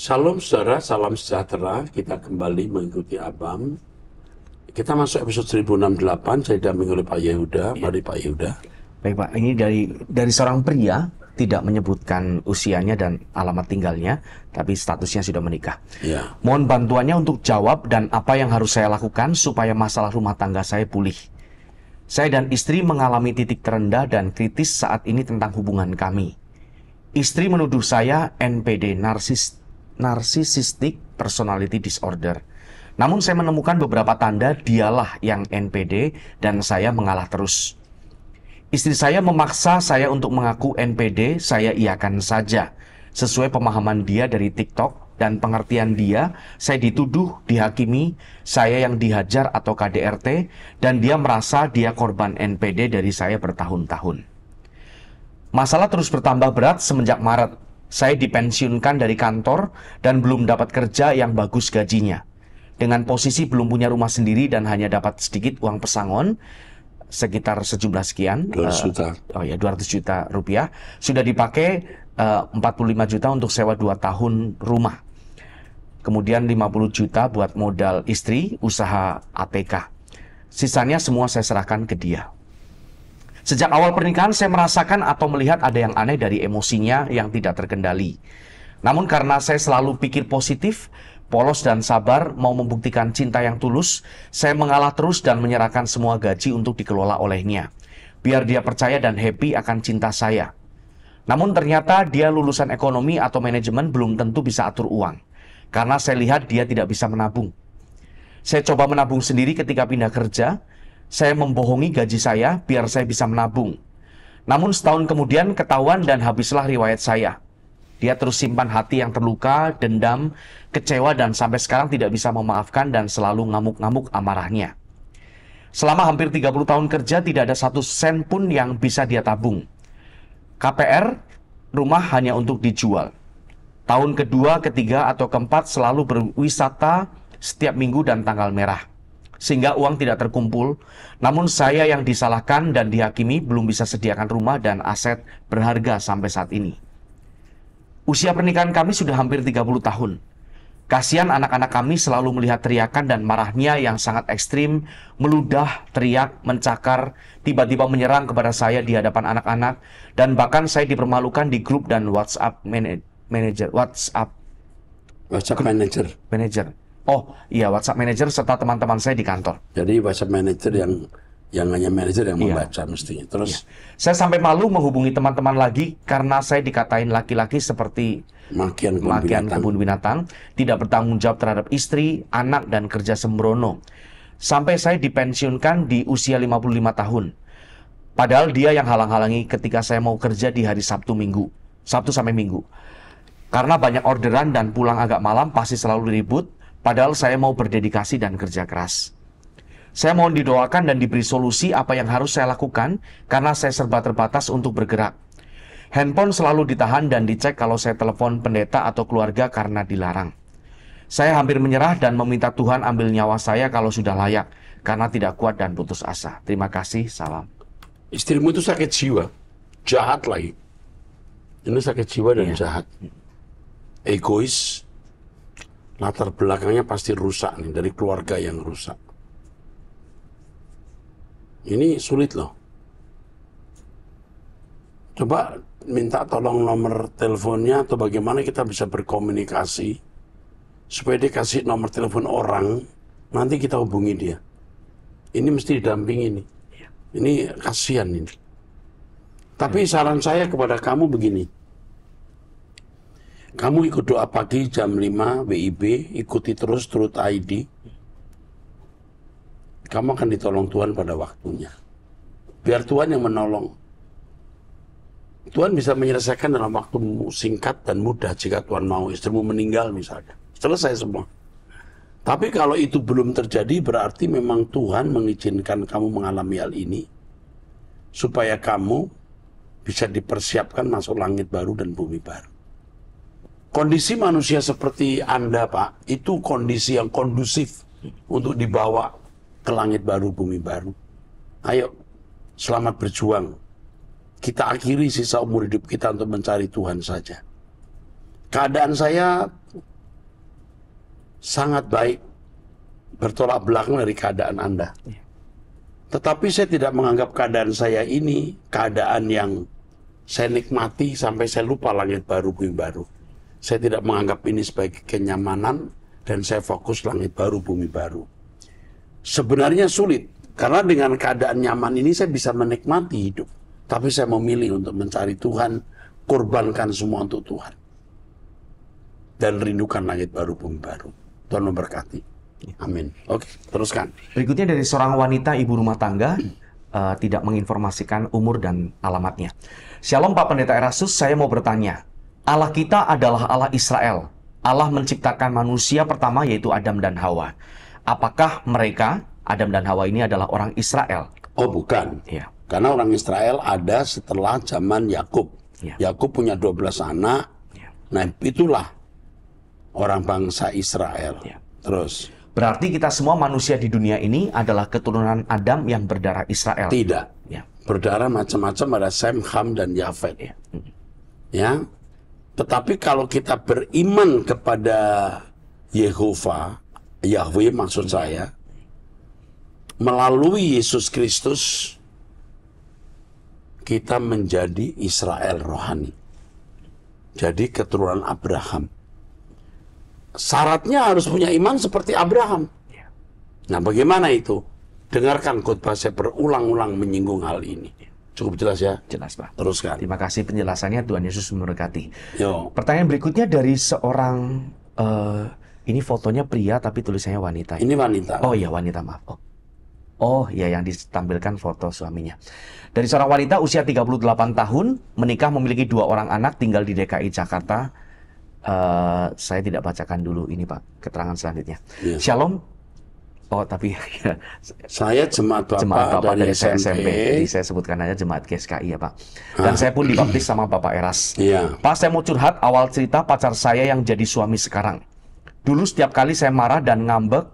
Shalom saudara, salam sejahtera. Kita kembali mengikuti Abang. Kita masuk episode 1068, saya didampingi oleh Pak Yehuda. Iya. Mari Pak Yehuda. Baik Pak, ini dari dari seorang pria tidak menyebutkan usianya dan alamat tinggalnya, tapi statusnya sudah menikah. Ya. Mohon bantuannya untuk jawab dan apa yang harus saya lakukan supaya masalah rumah tangga saya pulih. Saya dan istri mengalami titik terendah dan kritis saat ini tentang hubungan kami. Istri menuduh saya NPD, narsis Narcissistic Personality Disorder. Namun saya menemukan beberapa tanda dialah yang NPD dan saya mengalah terus. Istri saya memaksa saya untuk mengaku NPD, saya iakan saja. Sesuai pemahaman dia dari TikTok dan pengertian dia, saya dituduh, dihakimi, saya yang dihajar atau KDRT, dan dia merasa dia korban NPD dari saya bertahun-tahun. Masalah terus bertambah berat semenjak Maret. Saya dipensiunkan dari kantor dan belum dapat kerja yang bagus gajinya. Dengan posisi belum punya rumah sendiri dan hanya dapat sedikit uang pesangon, sekitar sejumlah sekian. 200 eh, juta. Uh, oh ya, 200 juta rupiah. Sudah dipakai eh, uh, 45 juta untuk sewa 2 tahun rumah. Kemudian 50 juta buat modal istri, usaha ATK. Sisanya semua saya serahkan ke dia. Sejak awal pernikahan saya merasakan atau melihat ada yang aneh dari emosinya yang tidak terkendali. Namun karena saya selalu pikir positif, polos dan sabar, mau membuktikan cinta yang tulus, saya mengalah terus dan menyerahkan semua gaji untuk dikelola olehnya. Biar dia percaya dan happy akan cinta saya. Namun ternyata dia lulusan ekonomi atau manajemen belum tentu bisa atur uang. Karena saya lihat dia tidak bisa menabung. Saya coba menabung sendiri ketika pindah kerja, saya membohongi gaji saya biar saya bisa menabung. Namun setahun kemudian ketahuan dan habislah riwayat saya. Dia terus simpan hati yang terluka, dendam, kecewa, dan sampai sekarang tidak bisa memaafkan dan selalu ngamuk-ngamuk amarahnya. Selama hampir 30 tahun kerja, tidak ada satu sen pun yang bisa dia tabung. KPR, rumah hanya untuk dijual. Tahun kedua, ketiga, atau keempat selalu berwisata setiap minggu dan tanggal merah sehingga uang tidak terkumpul. Namun saya yang disalahkan dan dihakimi belum bisa sediakan rumah dan aset berharga sampai saat ini. Usia pernikahan kami sudah hampir 30 tahun. Kasihan anak-anak kami selalu melihat teriakan dan marahnya yang sangat ekstrim, meludah, teriak, mencakar, tiba-tiba menyerang kepada saya di hadapan anak-anak, dan bahkan saya dipermalukan di grup dan WhatsApp manager. WhatsApp. WhatsApp manager. Manager. Oh iya WhatsApp manager serta teman-teman saya di kantor. Jadi WhatsApp manager yang yang hanya Manager yang iya. membaca mestinya. Terus iya. saya sampai malu menghubungi teman-teman lagi karena saya dikatain laki-laki seperti makian kebun, makian binatang. kebun binatang, tidak bertanggung jawab terhadap istri, anak dan kerja sembrono. Sampai saya dipensiunkan di usia 55 tahun. Padahal dia yang halang-halangi ketika saya mau kerja di hari Sabtu Minggu, Sabtu sampai Minggu. Karena banyak orderan dan pulang agak malam pasti selalu ribut, Padahal saya mau berdedikasi dan kerja keras. Saya mohon didoakan dan diberi solusi apa yang harus saya lakukan karena saya serba terbatas untuk bergerak. Handphone selalu ditahan dan dicek kalau saya telepon pendeta atau keluarga karena dilarang. Saya hampir menyerah dan meminta Tuhan ambil nyawa saya kalau sudah layak karena tidak kuat dan putus asa. Terima kasih, salam. Istrimu itu sakit jiwa, jahat lagi. Ini sakit jiwa dan yeah. jahat. Egois, latar belakangnya pasti rusak nih dari keluarga yang rusak. Ini sulit loh. Coba minta tolong nomor teleponnya atau bagaimana kita bisa berkomunikasi supaya dikasih nomor telepon orang nanti kita hubungi dia. Ini mesti didampingi nih. Iya. Ini kasihan ini. Iya. Tapi saran saya kepada kamu begini kamu ikut doa pagi jam 5 WIB, ikuti terus Truth ID. Kamu akan ditolong Tuhan pada waktunya. Biar Tuhan yang menolong. Tuhan bisa menyelesaikan dalam waktu singkat dan mudah jika Tuhan mau istrimu meninggal misalnya. Selesai semua. Tapi kalau itu belum terjadi berarti memang Tuhan mengizinkan kamu mengalami hal ini supaya kamu bisa dipersiapkan masuk langit baru dan bumi baru. Kondisi manusia seperti Anda, Pak, itu kondisi yang kondusif untuk dibawa ke langit baru, bumi baru. Ayo, selamat berjuang. Kita akhiri sisa umur hidup kita untuk mencari Tuhan saja. Keadaan saya sangat baik bertolak belakang dari keadaan Anda. Ya. Tetapi saya tidak menganggap keadaan saya ini keadaan yang saya nikmati sampai saya lupa langit baru, bumi baru saya tidak menganggap ini sebagai kenyamanan dan saya fokus langit baru, bumi baru. Sebenarnya sulit karena dengan keadaan nyaman ini saya bisa menikmati hidup. Tapi saya memilih untuk mencari Tuhan, kurbankan semua untuk Tuhan. Dan rindukan langit baru, bumi baru. Tuhan memberkati. Ya. Amin. Oke, teruskan. Berikutnya dari seorang wanita ibu rumah tangga uh, tidak menginformasikan umur dan alamatnya. Shalom Pak Pendeta Erasus, saya mau bertanya. Allah kita adalah Allah Israel. Allah menciptakan manusia pertama yaitu Adam dan Hawa. Apakah mereka Adam dan Hawa ini adalah orang Israel? Oh, bukan. Ya. Karena orang Israel ada setelah zaman Yakub. Ya. Yakub punya 12 anak. Ya. Nah, itulah orang bangsa Israel. Ya. Terus Berarti kita semua manusia di dunia ini adalah keturunan Adam yang berdarah Israel. Tidak. Ya. Berdarah macam-macam ada Sem, Ham, dan Yafet. Iya. Ya. ya. Tetapi kalau kita beriman kepada Yehova, Yahweh maksud saya, melalui Yesus Kristus, kita menjadi Israel rohani. Jadi keturunan Abraham. Syaratnya harus punya iman seperti Abraham. Ya. Nah bagaimana itu? Dengarkan khotbah saya berulang-ulang menyinggung hal ini. Cukup jelas ya? Jelas, Pak. Teruskan. Terima kasih penjelasannya. Tuhan Yesus memberkati. Yo. Pertanyaan berikutnya dari seorang uh, ini fotonya pria tapi tulisannya wanita. Ini wanita. Oh iya, wanita, maaf. Oh. Oh ya yang ditampilkan foto suaminya. Dari seorang wanita usia 38 tahun, menikah memiliki dua orang anak, tinggal di DKI Jakarta. Uh, saya tidak bacakan dulu ini Pak, keterangan selanjutnya. Yeah. Shalom, Oh, tapi ya, saya jemaat Bapak, jemaat Bapak dari, dari SMP. SMP. Jadi saya sebutkan aja jemaat GSKI ya, Pak. Dan Hah? saya pun dibaptis sama Bapak Eras. Iya. Pas saya mau curhat awal cerita pacar saya yang jadi suami sekarang. Dulu setiap kali saya marah dan ngambek,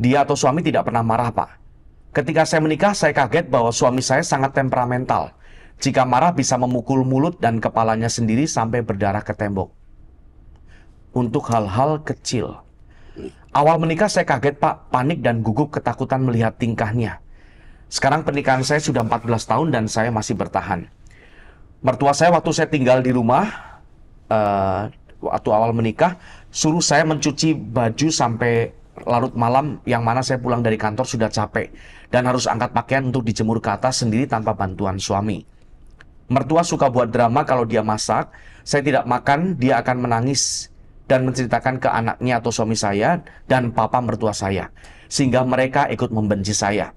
dia atau suami tidak pernah marah, Pak. Ketika saya menikah, saya kaget bahwa suami saya sangat temperamental. Jika marah bisa memukul mulut dan kepalanya sendiri sampai berdarah ke tembok. Untuk hal-hal kecil, Awal menikah saya kaget pak, panik dan gugup ketakutan melihat tingkahnya. Sekarang pernikahan saya sudah 14 tahun dan saya masih bertahan. Mertua saya waktu saya tinggal di rumah, uh, waktu awal menikah, suruh saya mencuci baju sampai larut malam yang mana saya pulang dari kantor sudah capek dan harus angkat pakaian untuk dijemur ke atas sendiri tanpa bantuan suami. Mertua suka buat drama kalau dia masak, saya tidak makan, dia akan menangis dan menceritakan ke anaknya atau suami saya dan papa mertua saya, sehingga mereka ikut membenci saya.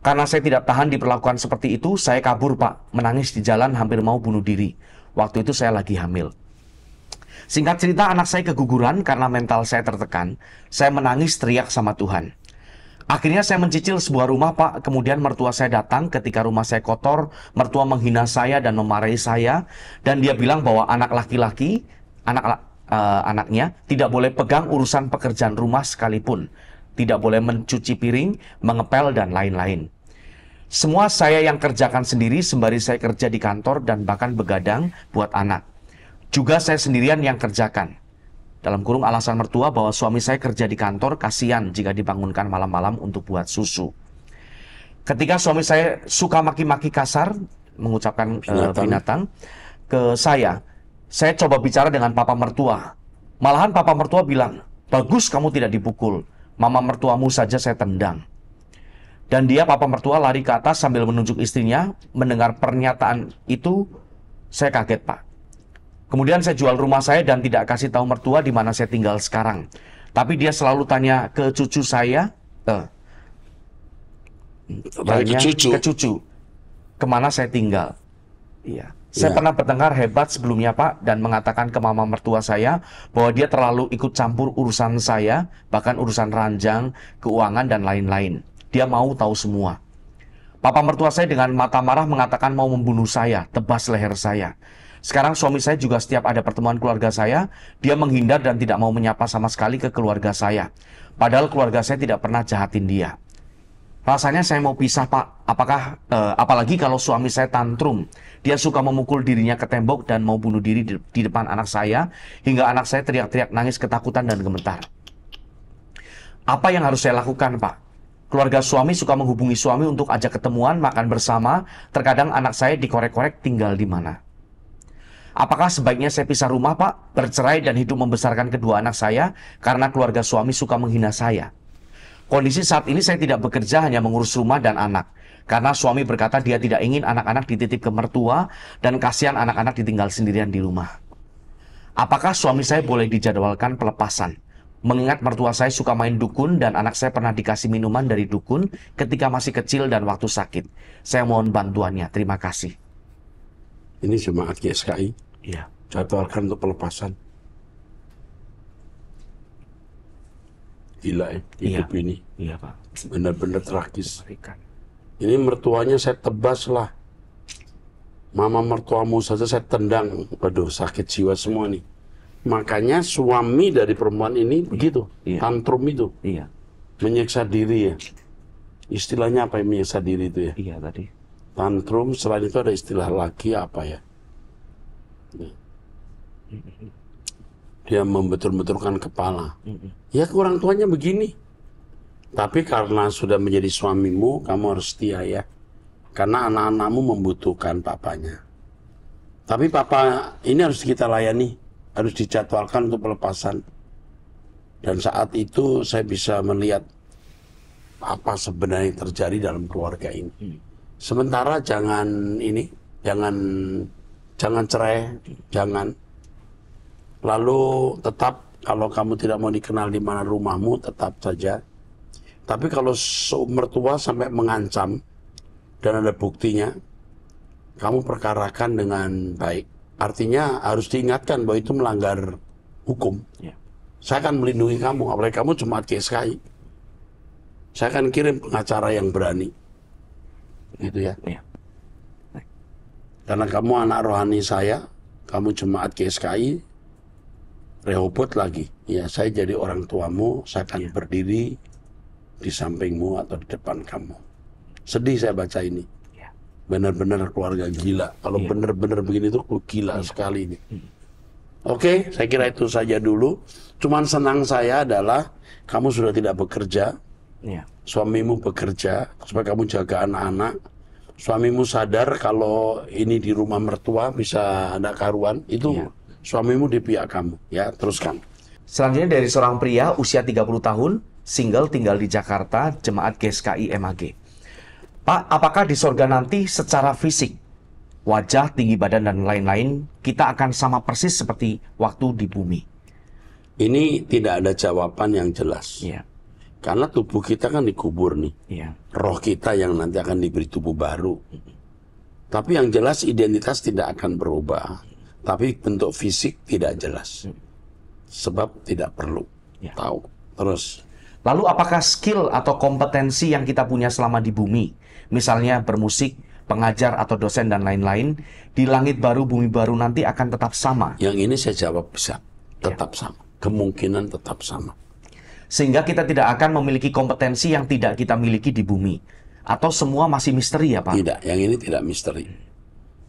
Karena saya tidak tahan diperlakukan seperti itu, saya kabur, Pak, menangis di jalan hampir mau bunuh diri. Waktu itu saya lagi hamil. Singkat cerita, anak saya keguguran karena mental saya tertekan. Saya menangis teriak sama Tuhan. Akhirnya saya mencicil sebuah rumah, Pak. Kemudian mertua saya datang ketika rumah saya kotor. Mertua menghina saya dan memarahi saya. Dan dia bilang bahwa anak laki-laki, anak uh, anaknya, tidak boleh pegang urusan pekerjaan rumah sekalipun, tidak boleh mencuci piring, mengepel, dan lain-lain. Semua saya yang kerjakan sendiri sembari saya kerja di kantor dan bahkan begadang buat anak. Juga saya sendirian yang kerjakan. Dalam kurung alasan mertua bahwa suami saya kerja di kantor kasihan jika dibangunkan malam-malam untuk buat susu. Ketika suami saya suka maki-maki kasar, mengucapkan eh, binatang. Uh, binatang ke saya, saya coba bicara dengan papa mertua. Malahan papa mertua bilang, bagus kamu tidak dipukul. Mama mertuamu saja saya tendang. Dan dia papa mertua lari ke atas sambil menunjuk istrinya. Mendengar pernyataan itu, saya kaget pak. Kemudian saya jual rumah saya dan tidak kasih tahu mertua di mana saya tinggal sekarang. Tapi dia selalu tanya ke cucu saya, eh, tanya ke cucu. ke cucu, kemana saya tinggal. Iya. Saya ya. pernah bertengkar hebat sebelumnya Pak dan mengatakan ke mama mertua saya bahwa dia terlalu ikut campur urusan saya, bahkan urusan ranjang, keuangan dan lain-lain. Dia mau tahu semua. Papa mertua saya dengan mata marah mengatakan mau membunuh saya, tebas leher saya. Sekarang suami saya juga setiap ada pertemuan keluarga saya, dia menghindar dan tidak mau menyapa sama sekali ke keluarga saya. Padahal keluarga saya tidak pernah jahatin dia. Rasanya saya mau pisah, Pak. Apakah eh, apalagi kalau suami saya tantrum? Dia suka memukul dirinya ke tembok dan mau bunuh diri di, depan anak saya, hingga anak saya teriak-teriak nangis ketakutan dan gemetar. Apa yang harus saya lakukan, Pak? Keluarga suami suka menghubungi suami untuk ajak ketemuan, makan bersama. Terkadang anak saya dikorek-korek tinggal di mana. Apakah sebaiknya saya pisah rumah, Pak? Bercerai dan hidup membesarkan kedua anak saya karena keluarga suami suka menghina saya. Kondisi saat ini saya tidak bekerja, hanya mengurus rumah dan anak. Karena suami berkata dia tidak ingin anak-anak dititip ke mertua dan kasihan anak-anak ditinggal sendirian di rumah. Apakah suami saya boleh dijadwalkan pelepasan? Mengingat mertua saya suka main dukun dan anak saya pernah dikasih minuman dari dukun ketika masih kecil dan waktu sakit. Saya mohon bantuannya. Terima kasih. Ini jemaat GSKI. Iya. Jadwalkan untuk pelepasan. Gila ya, hidup iya. ini. Iya, Pak. Benar-benar tragis. Berikan. Ini mertuanya saya tebas lah. Mama mertuamu saja saya tendang. Waduh, sakit jiwa semua nih. Makanya suami dari perempuan ini iya. begitu, iya. tantrum itu. Iya. Menyiksa diri ya. Istilahnya apa yang menyiksa diri itu ya? Iya tadi. Tantrum, selain itu ada istilah lagi apa ya? Iya. Dia membetul-betulkan kepala. Ya orang tuanya begini tapi karena sudah menjadi suamimu, kamu harus setia ya. Karena anak-anakmu membutuhkan papanya. Tapi papa ini harus kita layani, harus dijadwalkan untuk pelepasan. Dan saat itu saya bisa melihat apa sebenarnya terjadi dalam keluarga ini. Hmm. Sementara jangan ini, jangan jangan cerai, jangan. Lalu tetap kalau kamu tidak mau dikenal di mana rumahmu, tetap saja tapi kalau seumur tua sampai mengancam dan ada buktinya, kamu perkarakan dengan baik. Artinya harus diingatkan bahwa itu melanggar hukum. Ya. Saya akan melindungi kamu, apalagi kamu cuma KSKI. Saya akan kirim pengacara yang berani. Gitu ya. ya. Karena kamu anak rohani saya, kamu jemaat KSKI, Rehobot lagi. Ya, saya jadi orang tuamu, saya akan ya. berdiri di sampingmu atau di depan kamu. Sedih saya baca ini. Ya. Benar-benar keluarga gila. Kalau iya. benar-benar begini tuh gila iya. sekali ini. Iya. Oke, okay, saya kira itu saja dulu. Cuman senang saya adalah kamu sudah tidak bekerja. Suamimu bekerja supaya kamu jaga anak-anak suamimu sadar kalau ini di rumah mertua bisa ada karuan, itu yeah. suamimu di pihak kamu, ya teruskan. Selanjutnya dari seorang pria usia 30 tahun, single tinggal di Jakarta, jemaat GSKI MAG. Pak, apakah di sorga nanti secara fisik, wajah, tinggi badan, dan lain-lain, kita akan sama persis seperti waktu di bumi? Ini tidak ada jawaban yang jelas. Yeah. Karena tubuh kita kan dikubur nih. Yeah. Roh kita yang nanti akan diberi tubuh baru. Tapi yang jelas identitas tidak akan berubah. Tapi bentuk fisik tidak jelas. Hmm. Sebab tidak perlu yeah. tahu. Terus Lalu apakah skill atau kompetensi yang kita punya selama di bumi, misalnya bermusik, pengajar atau dosen dan lain-lain, di langit baru bumi baru nanti akan tetap sama? Yang ini saya jawab bisa, ya. tetap ya. sama. Kemungkinan tetap sama. Sehingga kita tidak akan memiliki kompetensi yang tidak kita miliki di bumi. Atau semua masih misteri ya Pak? Tidak, yang ini tidak misteri.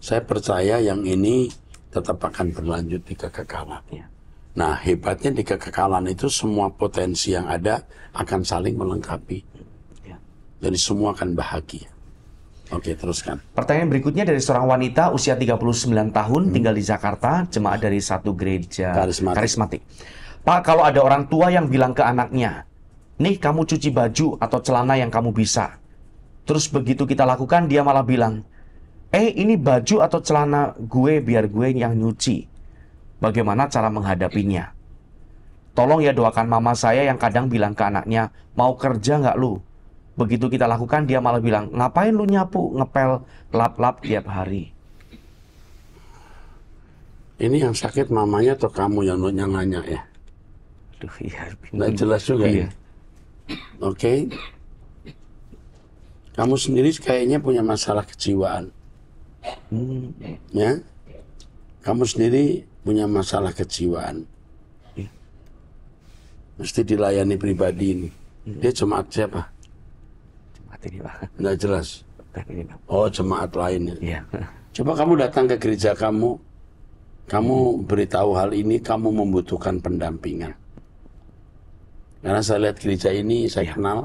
Saya percaya yang ini tetap akan berlanjut di kekekalan. Ya. Nah, hebatnya di kekekalan itu semua potensi yang ada akan saling melengkapi. Jadi ya. semua akan bahagia. Oke, teruskan. Pertanyaan berikutnya dari seorang wanita usia 39 tahun hmm. tinggal di Jakarta, jemaat dari satu gereja karismatik. karismatik. Pak, kalau ada orang tua yang bilang ke anaknya, "Nih, kamu cuci baju atau celana yang kamu bisa." Terus begitu kita lakukan, dia malah bilang, "Eh, ini baju atau celana gue biar gue yang nyuci." bagaimana cara menghadapinya. Tolong ya doakan mama saya yang kadang bilang ke anaknya, mau kerja nggak lu? Begitu kita lakukan, dia malah bilang, ngapain lu nyapu, ngepel, lap-lap tiap hari. Ini yang sakit mamanya atau kamu yang, nanya ya? Aduh, iya. Nggak jelas juga ya? iya. ya? Oke. Okay. Kamu sendiri kayaknya punya masalah kejiwaan. Hmm. Ya? Kamu sendiri punya masalah kejiwaan ya. mesti dilayani pribadi ini ya. dia jemaat siapa jemaat ini pak nggak jelas ini, oh jemaat lain ya. Iya. coba kamu datang ke gereja kamu kamu beritahu hal ini kamu membutuhkan pendampingan karena saya lihat gereja ini saya ya. kenal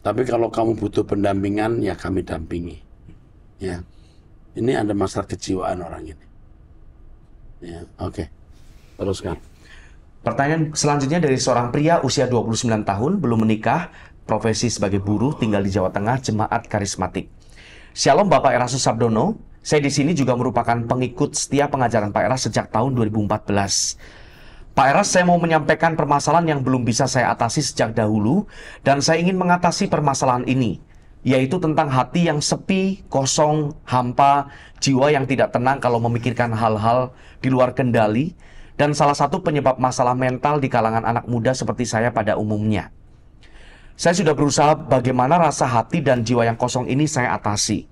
tapi kalau kamu butuh pendampingan ya kami dampingi ya ini ada masalah kejiwaan orang ini Ya, Oke. Okay. Teruskan. Pertanyaan selanjutnya dari seorang pria usia 29 tahun, belum menikah, profesi sebagai buruh, tinggal di Jawa Tengah, jemaat karismatik. Shalom Bapak Erasus Sabdono, saya di sini juga merupakan pengikut setia pengajaran Pak Eras sejak tahun 2014. Pak Eras, saya mau menyampaikan permasalahan yang belum bisa saya atasi sejak dahulu, dan saya ingin mengatasi permasalahan ini yaitu tentang hati yang sepi, kosong, hampa, jiwa yang tidak tenang kalau memikirkan hal-hal di luar kendali, dan salah satu penyebab masalah mental di kalangan anak muda seperti saya pada umumnya. Saya sudah berusaha bagaimana rasa hati dan jiwa yang kosong ini saya atasi.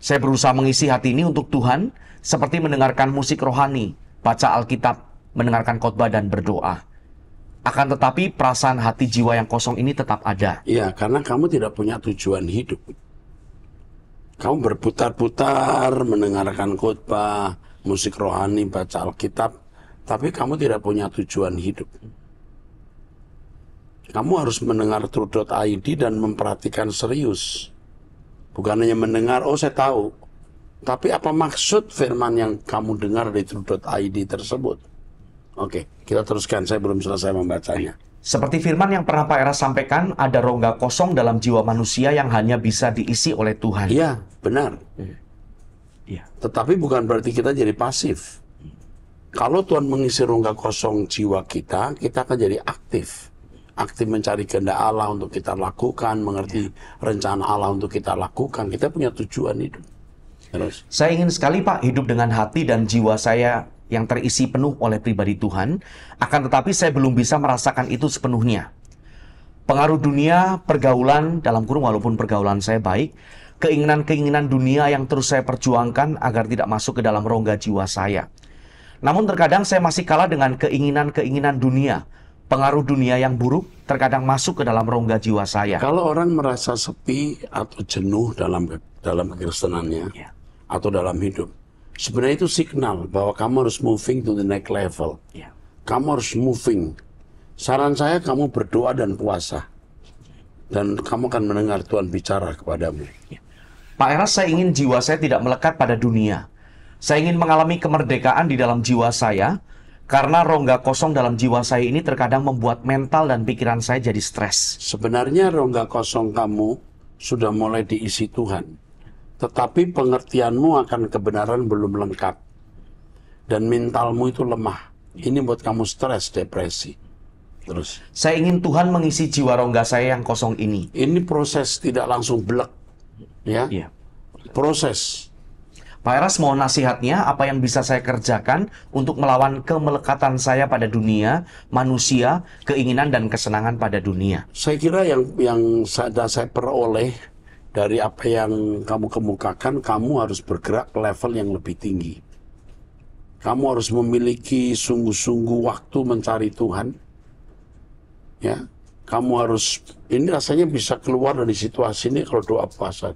Saya berusaha mengisi hati ini untuk Tuhan, seperti mendengarkan musik rohani, baca Alkitab, mendengarkan khotbah dan berdoa. Akan tetapi perasaan hati jiwa yang kosong ini tetap ada. Iya, karena kamu tidak punya tujuan hidup. Kamu berputar-putar mendengarkan khotbah, musik rohani, baca Alkitab, tapi kamu tidak punya tujuan hidup. Kamu harus mendengar ID dan memperhatikan serius. Bukan hanya mendengar, oh saya tahu. Tapi apa maksud firman yang kamu dengar di ID tersebut? Oke, kita teruskan. Saya belum selesai membacanya. Seperti firman yang pernah Pak Era sampaikan, ada rongga kosong dalam jiwa manusia yang hanya bisa diisi oleh Tuhan. Iya, benar. Hmm. Iya. Tetapi bukan berarti kita jadi pasif. Kalau Tuhan mengisi rongga kosong jiwa kita, kita akan jadi aktif. Aktif mencari kehendak Allah untuk kita lakukan, mengerti ya. rencana Allah untuk kita lakukan. Kita punya tujuan hidup. Terus. Saya ingin sekali Pak hidup dengan hati dan jiwa saya yang terisi penuh oleh pribadi Tuhan, akan tetapi saya belum bisa merasakan itu sepenuhnya. Pengaruh dunia, pergaulan, dalam kurung walaupun pergaulan saya baik, keinginan-keinginan dunia yang terus saya perjuangkan agar tidak masuk ke dalam rongga jiwa saya. Namun terkadang saya masih kalah dengan keinginan-keinginan dunia, pengaruh dunia yang buruk terkadang masuk ke dalam rongga jiwa saya. Kalau orang merasa sepi atau jenuh dalam dalam kekristenannya yeah. atau dalam hidup, Sebenarnya itu signal bahwa kamu harus moving to the next level. Yeah. Kamu harus moving. Saran saya kamu berdoa dan puasa. Dan kamu akan mendengar Tuhan bicara kepadamu. Ya. Pak Eras, saya ingin jiwa saya tidak melekat pada dunia. Saya ingin mengalami kemerdekaan di dalam jiwa saya, karena rongga kosong dalam jiwa saya ini terkadang membuat mental dan pikiran saya jadi stres. Sebenarnya rongga kosong kamu sudah mulai diisi Tuhan. Tetapi pengertianmu akan kebenaran belum lengkap. Dan mentalmu itu lemah. Ini buat kamu stres, depresi. Terus. Saya ingin Tuhan mengisi jiwa rongga saya yang kosong ini. Ini proses tidak langsung belek. Ya. Iya. Proses. Pak Eras mohon nasihatnya apa yang bisa saya kerjakan untuk melawan kemelekatan saya pada dunia, manusia, keinginan dan kesenangan pada dunia. Saya kira yang yang saya, saya peroleh dari apa yang kamu kemukakan, kamu harus bergerak ke level yang lebih tinggi. Kamu harus memiliki sungguh-sungguh waktu mencari Tuhan. Ya, kamu harus ini rasanya bisa keluar dari situasi ini kalau doa puasa.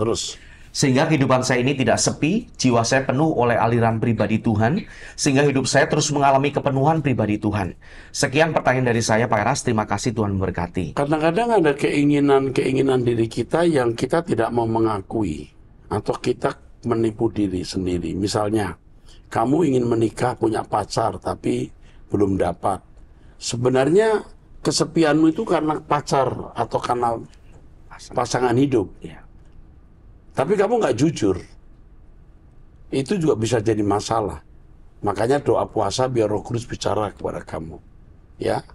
Terus sehingga kehidupan saya ini tidak sepi, jiwa saya penuh oleh aliran pribadi Tuhan, sehingga hidup saya terus mengalami kepenuhan pribadi Tuhan. Sekian pertanyaan dari saya, Pak Eras. Terima kasih Tuhan memberkati. Kadang-kadang ada keinginan-keinginan diri kita yang kita tidak mau mengakui, atau kita menipu diri sendiri. Misalnya, kamu ingin menikah, punya pacar, tapi belum dapat. Sebenarnya kesepianmu itu karena pacar atau karena pasangan hidup. Iya. Tapi kamu nggak jujur. Itu juga bisa jadi masalah. Makanya doa puasa biar Roh Kudus bicara kepada kamu. Ya,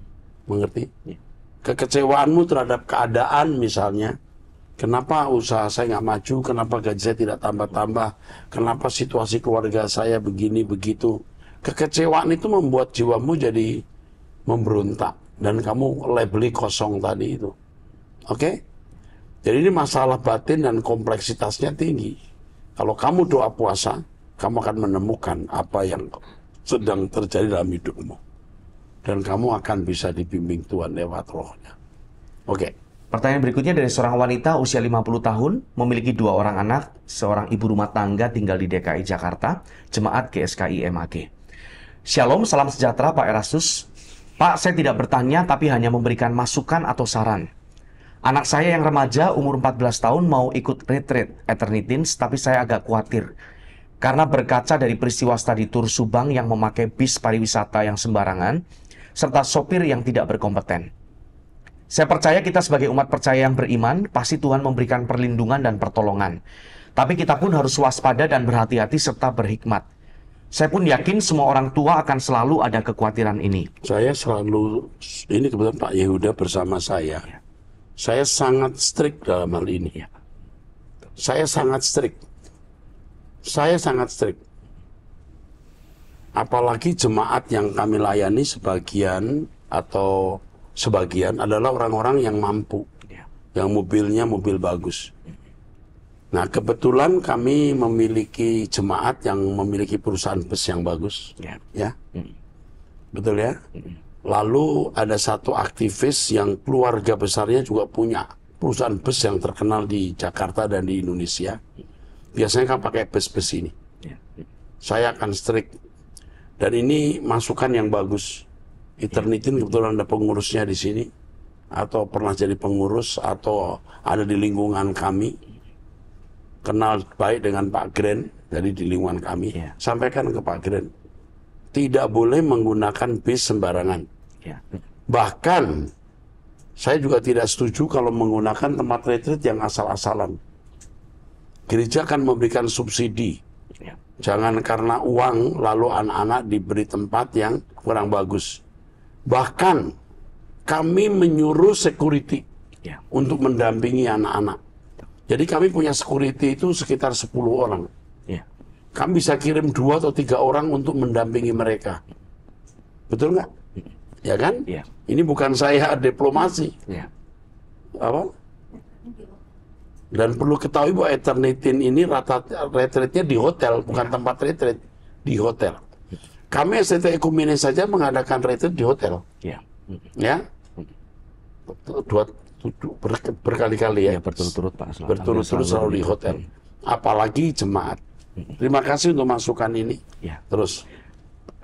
mengerti? Ya. Kekecewaanmu terhadap keadaan misalnya, Kenapa usaha saya nggak maju? Kenapa gaji saya tidak tambah-tambah? Kenapa situasi keluarga saya begini begitu? Kekecewaan itu membuat jiwamu jadi memberontak dan kamu labeli kosong tadi itu. Oke? Okay? Jadi ini masalah batin dan kompleksitasnya tinggi. Kalau kamu doa puasa, kamu akan menemukan apa yang sedang terjadi dalam hidupmu. Dan kamu akan bisa dibimbing Tuhan lewat rohnya. Oke. Okay. Pertanyaan berikutnya dari seorang wanita usia 50 tahun, memiliki dua orang anak, seorang ibu rumah tangga tinggal di DKI Jakarta, jemaat GSKI MAG. Shalom, salam sejahtera Pak Erasus. Pak, saya tidak bertanya tapi hanya memberikan masukan atau saran. Anak saya yang remaja umur 14 tahun mau ikut retreat Eternitins tapi saya agak khawatir karena berkaca dari peristiwa studi tur Subang yang memakai bis pariwisata yang sembarangan serta sopir yang tidak berkompeten. Saya percaya kita sebagai umat percaya yang beriman pasti Tuhan memberikan perlindungan dan pertolongan. Tapi kita pun harus waspada dan berhati-hati serta berhikmat. Saya pun yakin semua orang tua akan selalu ada kekhawatiran ini. Saya selalu ini kebetulan Pak Yehuda bersama saya. Ya saya sangat strict dalam hal ini ya. Saya sangat strict. Saya sangat strict. Apalagi jemaat yang kami layani sebagian atau sebagian adalah orang-orang yang mampu, ya. yang mobilnya mobil bagus. Nah, kebetulan kami memiliki jemaat yang memiliki perusahaan bus yang bagus, ya, ya. Hmm. betul ya. Hmm. Lalu ada satu aktivis yang keluarga besarnya juga punya perusahaan bus yang terkenal di Jakarta dan di Indonesia. Biasanya kan pakai bus-bus ini. Ya. Saya akan strik. Dan ini masukan yang bagus. Eternitin kebetulan ada pengurusnya di sini. Atau pernah jadi pengurus, atau ada di lingkungan kami. Kenal baik dengan Pak Grand, jadi di lingkungan kami. Ya. Sampaikan ke Pak Grand. Tidak boleh menggunakan bis sembarangan Ya. Bahkan saya juga tidak setuju kalau menggunakan tempat retreat yang asal-asalan. Gereja akan memberikan subsidi. Ya. Jangan karena uang lalu anak-anak diberi tempat yang kurang bagus. Bahkan kami menyuruh security ya. untuk mendampingi anak-anak. Jadi kami punya security itu sekitar 10 orang. Ya. Kami bisa kirim dua atau tiga orang untuk mendampingi mereka. Betul nggak? ya kan? Ya. Ini bukan saya diplomasi. Ya. Apa? Dan perlu ketahui bahwa eternitin ini rata retreatnya di hotel, bukan iya. tempat retreat, di hotel. Kami STT Ekumene saja mengadakan retreat di hotel. Ya, Ya. Dua, ber, berkali-kali ya. ya berturut-turut Pak. Berturut-turut selalu di hotel. Apalagi jemaat. Terima kasih untuk masukan ini. Ya. Terus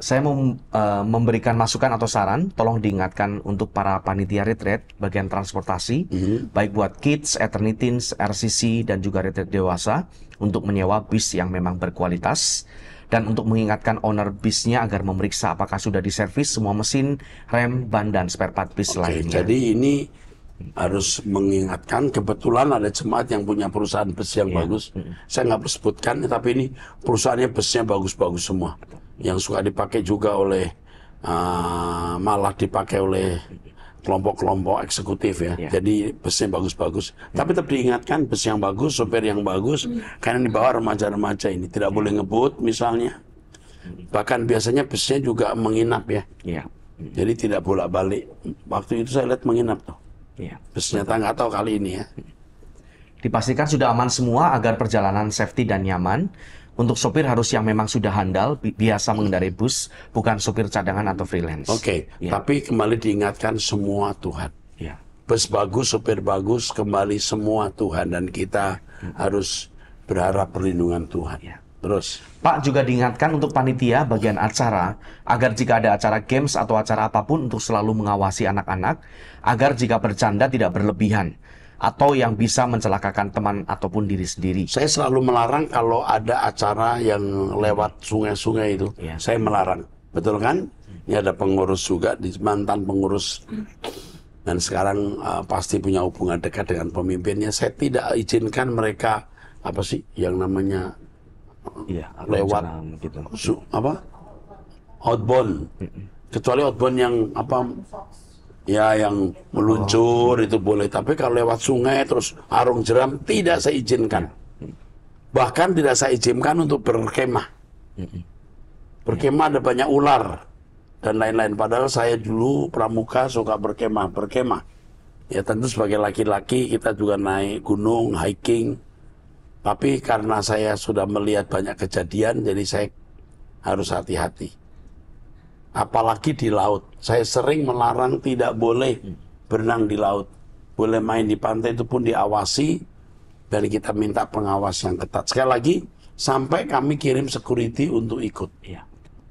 saya mau uh, memberikan masukan atau saran, tolong diingatkan untuk para panitia retreat bagian transportasi, mm-hmm. baik buat kids, eternitins, RCC, dan juga retreat dewasa untuk menyewa bis yang memang berkualitas dan untuk mengingatkan owner bisnya agar memeriksa apakah sudah diservis semua mesin, rem, ban, dan spare part bis Oke, lainnya. Jadi ini harus mengingatkan kebetulan ada jemaat yang punya perusahaan bus yang yeah. bagus. Mm-hmm. Saya nggak sebutkan, tapi ini perusahaannya busnya bagus-bagus semua yang suka dipakai juga oleh uh, malah dipakai oleh kelompok-kelompok eksekutif ya. Yeah. Jadi busnya bagus-bagus. Ya. Tapi tetap diingatkan bus yang bagus, sopir yang bagus, ya. karena dibawa remaja-remaja ini tidak iya. boleh ngebut misalnya. Bahkan biasanya busnya juga menginap ya. Iya. Jadi tidak bolak-balik. Waktu itu saya lihat menginap tuh. Yeah. tangga atau nggak kali ini ya. Dipastikan sudah aman semua agar perjalanan safety dan nyaman untuk sopir harus yang memang sudah handal, bi biasa mengendarai bus, bukan sopir cadangan atau freelance. Oke, okay. ya. tapi kembali diingatkan semua Tuhan. Ya. Bus bagus, sopir bagus, kembali semua Tuhan dan kita hmm. harus berharap perlindungan Tuhan. Ya. Terus. Pak juga diingatkan untuk panitia bagian acara agar jika ada acara games atau acara apapun untuk selalu mengawasi anak-anak agar jika bercanda tidak berlebihan atau yang bisa mencelakakan teman ataupun diri sendiri. Saya selalu melarang kalau ada acara yang lewat sungai-sungai itu. Ya. Saya melarang, betul kan? Ini ada pengurus juga di mantan pengurus dan sekarang uh, pasti punya hubungan dekat dengan pemimpinnya. Saya tidak izinkan mereka apa sih yang namanya ya, lewat gitu. su, apa outbound. Kecuali outbound yang apa Ya yang meluncur oh. itu boleh, tapi kalau lewat sungai terus arung jeram tidak saya izinkan. Bahkan tidak saya izinkan untuk berkemah. Berkemah ada banyak ular dan lain-lain. Padahal saya dulu pramuka suka berkemah, berkemah. Ya tentu sebagai laki-laki kita juga naik gunung, hiking. Tapi karena saya sudah melihat banyak kejadian, jadi saya harus hati-hati apalagi di laut. Saya sering melarang tidak boleh hmm. berenang di laut. Boleh main di pantai itu pun diawasi dan kita minta pengawas yang ketat. Sekali lagi, sampai kami kirim security untuk ikut. Ya.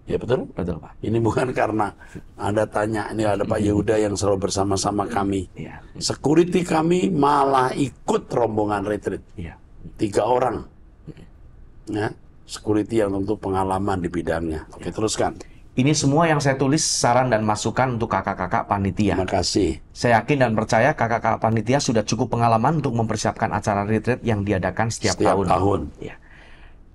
Ya betul? Betul Pak. Ini bukan karena Anda tanya, ini ada Pak Yehuda yang selalu bersama-sama kami. Ya. Security kami malah ikut rombongan retreat. Ya. Tiga orang. Ya. Security yang tentu pengalaman di bidangnya. Oke, ya. teruskan. Ini semua yang saya tulis saran dan masukan untuk kakak-kakak panitia. Terima kasih. Saya yakin dan percaya kakak-kakak panitia sudah cukup pengalaman untuk mempersiapkan acara retreat yang diadakan setiap, setiap tahun. tahun. Ya.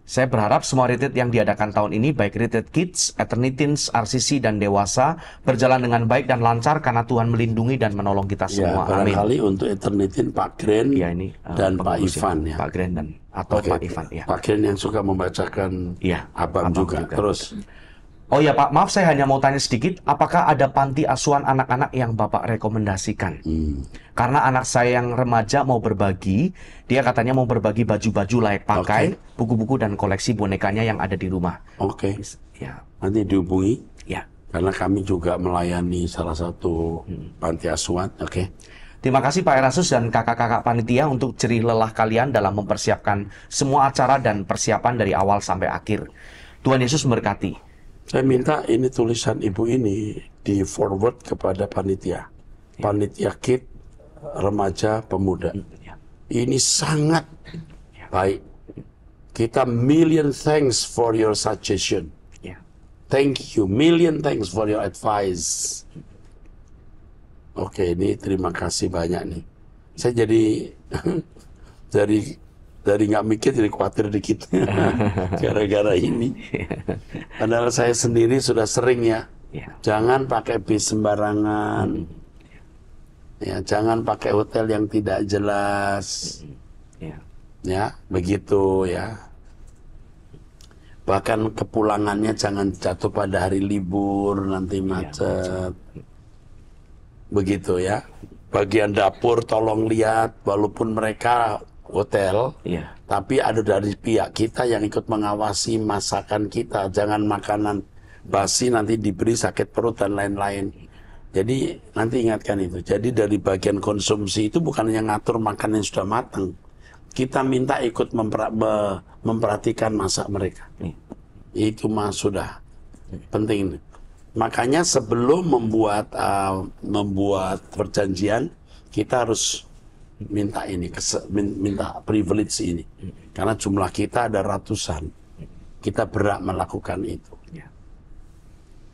Saya berharap semua retreat yang diadakan tahun ini, baik retreat kids, eternitins, RCC, dan dewasa, berjalan dengan baik dan lancar karena Tuhan melindungi dan menolong kita ya, semua. Ya, Amin. kali untuk eternitin Pak Gren ya, ini, uh, dan Pak Ivan. Ya. Pak Gren dan atau Pak Ivan. Ya. Pak Gren yang suka membacakan ya, Abang, Abang juga. juga. Terus. Betul. Oh ya Pak, maaf saya hanya mau tanya sedikit, apakah ada panti asuhan anak-anak yang Bapak rekomendasikan? Hmm. Karena anak saya yang remaja mau berbagi, dia katanya mau berbagi baju-baju layak pakai, buku-buku okay. dan koleksi bonekanya yang ada di rumah. Oke. Okay. Ya. Nanti dihubungi. Ya. Karena kami juga melayani salah satu hmm. panti asuhan, oke? Okay? Terima kasih Pak Erasus dan kakak-kakak panitia untuk ceri lelah kalian dalam mempersiapkan semua acara dan persiapan dari awal sampai akhir. Tuhan Yesus memberkati. Saya iya. minta ini tulisan ibu ini di forward kepada panitia. Iya. Panitia kit remaja pemuda. Hmm, iya. Ini sangat baik. Kita million thanks for your suggestion. Thank you, million thanks for your advice. Oke, ini terima kasih banyak nih. Saya jadi dari dari nggak mikir jadi khawatir dikit gara-gara ini. Padahal saya sendiri sudah sering ya, yeah. jangan pakai bis sembarangan, mm -hmm. ya jangan pakai hotel yang tidak jelas, mm -hmm. yeah. ya begitu ya. Bahkan kepulangannya jangan jatuh pada hari libur nanti ya, macet, yeah. Hmm. begitu ya. Bagian dapur tolong lihat, walaupun mereka hotel, iya. tapi ada dari pihak kita yang ikut mengawasi masakan kita, jangan makanan basi nanti diberi sakit perut dan lain-lain. Jadi nanti ingatkan itu. Jadi dari bagian konsumsi itu bukan yang ngatur makan yang sudah matang, kita minta ikut memper, memperhatikan masak mereka. Hmm. Itu mah sudah hmm. penting. Makanya sebelum membuat uh, membuat perjanjian kita harus minta ini, minta privilege ini. Karena jumlah kita ada ratusan. Kita berat melakukan itu. Ya.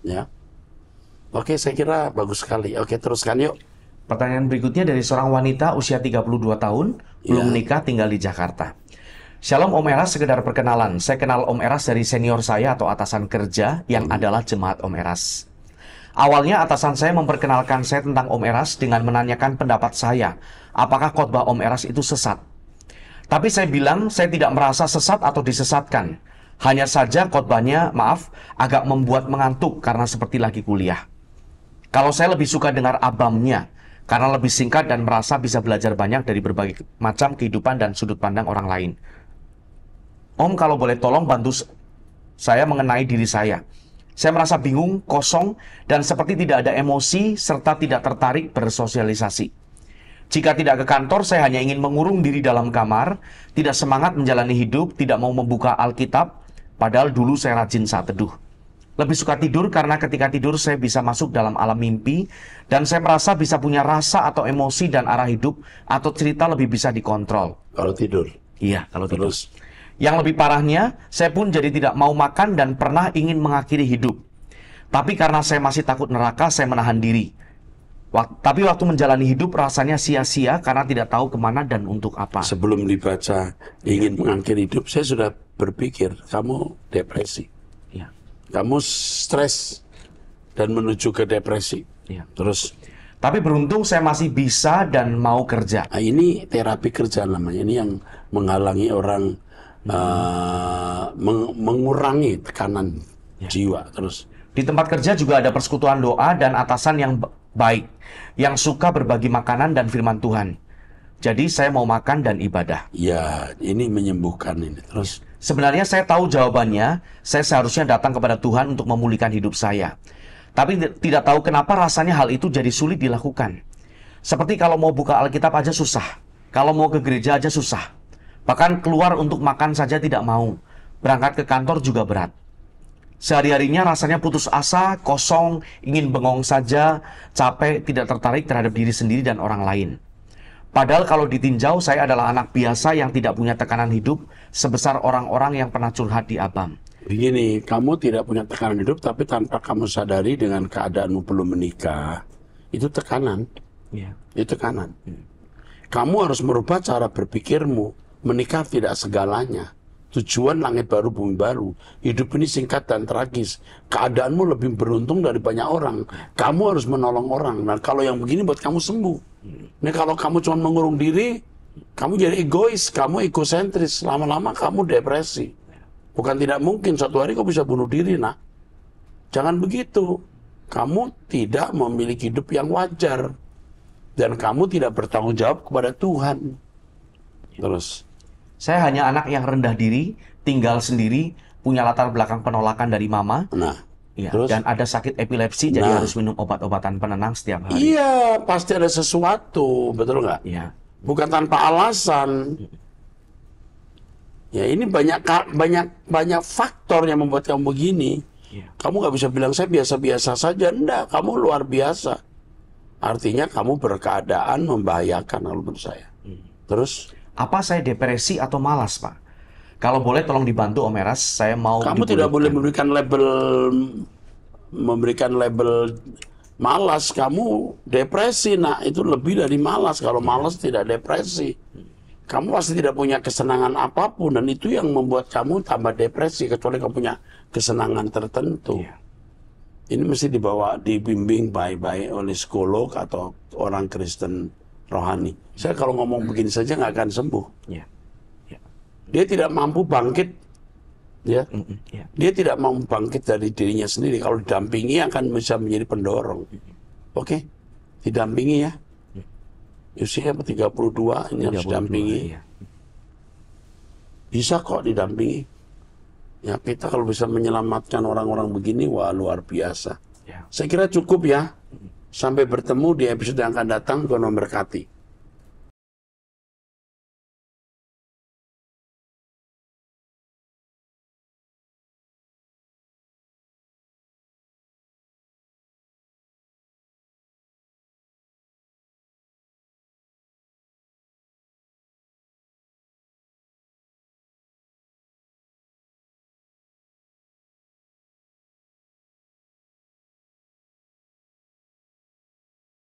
ya. Oke, saya kira bagus sekali. Oke, teruskan yuk. Pertanyaan berikutnya dari seorang wanita usia 32 tahun, ya. belum menikah, tinggal di Jakarta. Shalom Om Eras, sekedar perkenalan. Saya kenal Om Eras dari senior saya atau atasan kerja yang hmm. adalah jemaat Om Eras. Awalnya atasan saya memperkenalkan saya tentang Om Eras dengan menanyakan pendapat saya. Apakah khotbah Om Eras itu sesat? Tapi saya bilang saya tidak merasa sesat atau disesatkan. Hanya saja khotbahnya, maaf, agak membuat mengantuk karena seperti lagi kuliah. Kalau saya lebih suka dengar abamnya, karena lebih singkat dan merasa bisa belajar banyak dari berbagai macam kehidupan dan sudut pandang orang lain. Om kalau boleh tolong bantu saya mengenai diri saya. Saya merasa bingung, kosong, dan seperti tidak ada emosi serta tidak tertarik bersosialisasi. Jika tidak ke kantor, saya hanya ingin mengurung diri dalam kamar, tidak semangat menjalani hidup, tidak mau membuka Alkitab, padahal dulu saya rajin saat teduh. Lebih suka tidur karena ketika tidur saya bisa masuk dalam alam mimpi dan saya merasa bisa punya rasa atau emosi dan arah hidup atau cerita lebih bisa dikontrol. Kalau tidur? Iya, kalau Terus. tidur. Yang lebih parahnya, saya pun jadi tidak mau makan dan pernah ingin mengakhiri hidup. Tapi karena saya masih takut neraka, saya menahan diri. Wakt tapi waktu menjalani hidup rasanya sia-sia karena tidak tahu kemana dan untuk apa. Sebelum dibaca ingin iya. mengakhiri hidup, saya sudah berpikir kamu depresi, ya. kamu stres dan menuju ke depresi. Ya. Terus. Tapi beruntung saya masih bisa dan mau kerja. Nah, ini terapi kerja namanya. Ini yang menghalangi orang hmm. meng mengurangi tekanan ya. jiwa terus. Di tempat kerja juga ada persekutuan doa dan atasan yang baik, yang suka berbagi makanan dan firman Tuhan. Jadi saya mau makan dan ibadah. Ya, ini menyembuhkan ini. Terus ya. sebenarnya saya tahu jawabannya, saya seharusnya datang kepada Tuhan untuk memulihkan hidup saya. Tapi tidak tahu kenapa rasanya hal itu jadi sulit dilakukan. Seperti kalau mau buka Alkitab aja susah, kalau mau ke gereja aja susah. Bahkan keluar untuk makan saja tidak mau. Berangkat ke kantor juga berat. Sehari-harinya rasanya putus asa, kosong, ingin bengong saja, capek, tidak tertarik terhadap diri sendiri dan orang lain. Padahal kalau ditinjau, saya adalah anak biasa yang tidak punya tekanan hidup sebesar orang-orang yang pernah curhat di Abang. Begini, kamu tidak punya tekanan hidup, tapi tanpa kamu sadari dengan keadaanmu belum menikah, itu tekanan. Ya. Itu tekanan. Kamu harus merubah cara berpikirmu menikah tidak segalanya. Tujuan langit baru, bumi baru. Hidup ini singkat dan tragis. Keadaanmu lebih beruntung dari banyak orang. Kamu harus menolong orang. Nah, kalau yang begini buat kamu sembuh. Nah, kalau kamu cuma mengurung diri, kamu jadi egois, kamu egosentris. Lama-lama kamu depresi. Bukan tidak mungkin suatu hari kau bisa bunuh diri, nak. Jangan begitu. Kamu tidak memiliki hidup yang wajar. Dan kamu tidak bertanggung jawab kepada Tuhan. Terus, saya hanya anak yang rendah diri, tinggal sendiri, punya latar belakang penolakan dari mama. Nah. Ya, terus, dan ada sakit epilepsi, nah, jadi harus minum obat-obatan penenang setiap hari. Iya, pasti ada sesuatu, betul nggak? Iya. Bukan tanpa alasan. Ya, ini banyak banyak banyak faktor yang membuat kamu begini. Ya. Kamu nggak bisa bilang saya biasa-biasa saja, enggak. Kamu luar biasa. Artinya kamu berkeadaan membahayakan menurut saya. Hmm. Terus? Apa saya depresi atau malas, Pak? Kalau boleh tolong dibantu Om Eras, saya mau Kamu dibulitkan. tidak boleh memberikan label memberikan label malas, kamu depresi. Nah, itu lebih dari malas. Kalau malas tidak depresi. Kamu pasti tidak punya kesenangan apapun dan itu yang membuat kamu tambah depresi kecuali kamu punya kesenangan tertentu. Yeah. Ini mesti dibawa dibimbing baik-baik oleh psikolog atau orang Kristen rohani. Saya kalau ngomong begini saja nggak akan sembuh. Ya, ya. Dia tidak mampu bangkit, ya. ya. Dia tidak mampu bangkit dari dirinya sendiri. Kalau didampingi akan bisa menjadi pendorong. Oke, okay? didampingi ya. Mm. Usia 32 ini harus didampingi. Iya. Bisa kok didampingi. Ya kita kalau bisa menyelamatkan orang-orang begini, wah luar biasa. Saya kira cukup ya. Sampai bertemu di episode yang akan datang. Tuhan memberkati.